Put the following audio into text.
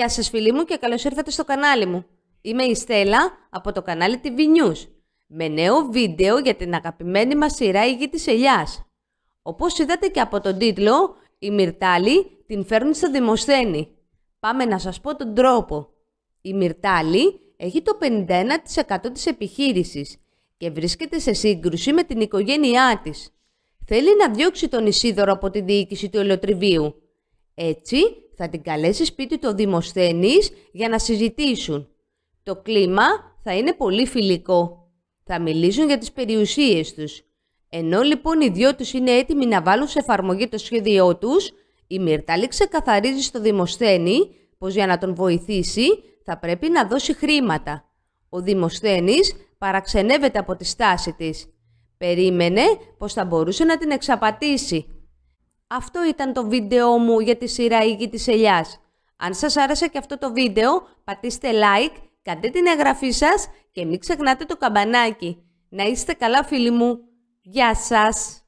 Γεια σας φίλοι μου και καλώς ήρθατε στο κανάλι μου. Είμαι η Στέλλα από το κανάλι TV News με νέο βίντεο για την αγαπημένη μας σειρά η γη της ελιάς. Όπως είδατε και από τον τίτλο, η Μυρτάλη την φέρνουν στο Δημοσθένη. Πάμε να σας πω τον τρόπο. Η Μυρτάλη έχει το 51% της επιχείρησης και βρίσκεται σε σύγκρουση με την οικογένειά της. Θέλει να διώξει τον Ισίδωρο από τη διοίκηση του Ελαιοτριβίου. Έτσι θα την καλέσει σπίτι το Δημοσθένης για να συζητήσουν. Το κλίμα θα είναι πολύ φιλικό. Θα μιλήσουν για τις περιουσίες τους. Ενώ λοιπόν οι δυο τους είναι έτοιμοι να βάλουν σε εφαρμογή το σχέδιό τους, η Μυρτάλη ξεκαθαρίζει στο Δημοσθένη πως για να τον βοηθήσει θα πρέπει να δώσει χρήματα. Ο Δημοσθένης παραξενεύεται από τη στάση της. Περίμενε πως θα μπορούσε να την εξαπατήσει αυτό ήταν το βίντεο μου για τη σειρά Ήγη της Ελιάς. Αν σας άρεσε και αυτό το βίντεο, πατήστε like, κάντε την εγγραφή σας και μην ξεχνάτε το καμπανάκι. Να είστε καλά φίλοι μου. Γεια σας!